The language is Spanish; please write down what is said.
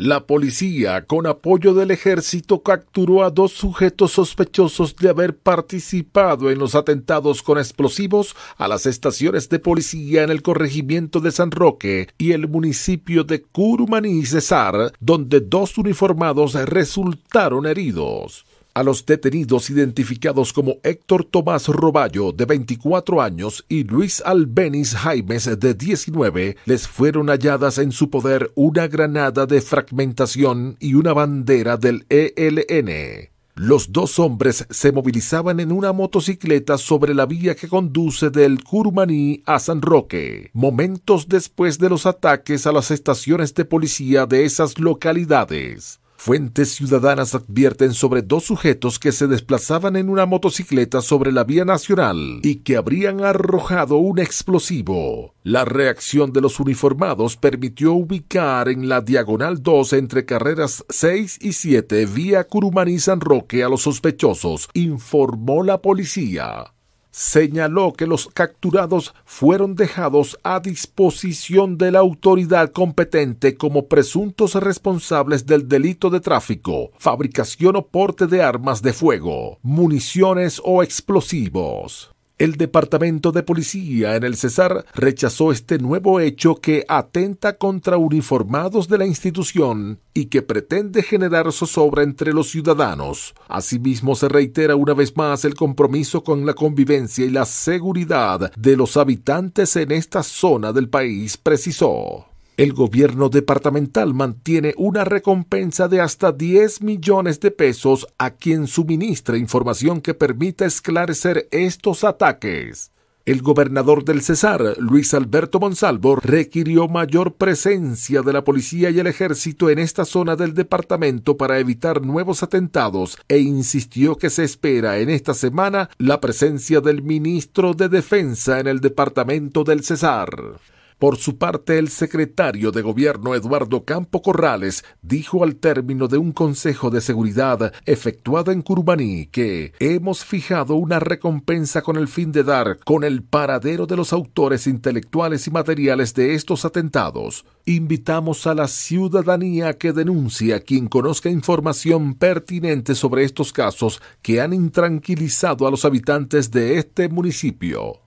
La policía, con apoyo del ejército, capturó a dos sujetos sospechosos de haber participado en los atentados con explosivos a las estaciones de policía en el corregimiento de San Roque y el municipio de Curumaní y Cesar, donde dos uniformados resultaron heridos a los detenidos identificados como Héctor Tomás Roballo, de 24 años, y Luis Albeniz Jaimes, de 19, les fueron halladas en su poder una granada de fragmentación y una bandera del ELN. Los dos hombres se movilizaban en una motocicleta sobre la vía que conduce del Curumaní a San Roque, momentos después de los ataques a las estaciones de policía de esas localidades. Fuentes ciudadanas advierten sobre dos sujetos que se desplazaban en una motocicleta sobre la vía nacional y que habrían arrojado un explosivo. La reacción de los uniformados permitió ubicar en la diagonal 2 entre carreras 6 y 7 vía Curumaní-San Roque a los sospechosos, informó la policía señaló que los capturados fueron dejados a disposición de la autoridad competente como presuntos responsables del delito de tráfico, fabricación o porte de armas de fuego, municiones o explosivos. El Departamento de Policía en el Cesar rechazó este nuevo hecho que atenta contra uniformados de la institución y que pretende generar zozobra entre los ciudadanos. Asimismo, se reitera una vez más el compromiso con la convivencia y la seguridad de los habitantes en esta zona del país, precisó. El gobierno departamental mantiene una recompensa de hasta 10 millones de pesos a quien suministra información que permita esclarecer estos ataques. El gobernador del Cesar, Luis Alberto Monsalvo, requirió mayor presencia de la policía y el ejército en esta zona del departamento para evitar nuevos atentados e insistió que se espera en esta semana la presencia del ministro de Defensa en el departamento del Cesar. Por su parte, el secretario de Gobierno Eduardo Campo Corrales dijo al término de un Consejo de Seguridad efectuado en Curbaní que hemos fijado una recompensa con el fin de dar con el paradero de los autores intelectuales y materiales de estos atentados. Invitamos a la ciudadanía que denuncie a quien conozca información pertinente sobre estos casos que han intranquilizado a los habitantes de este municipio.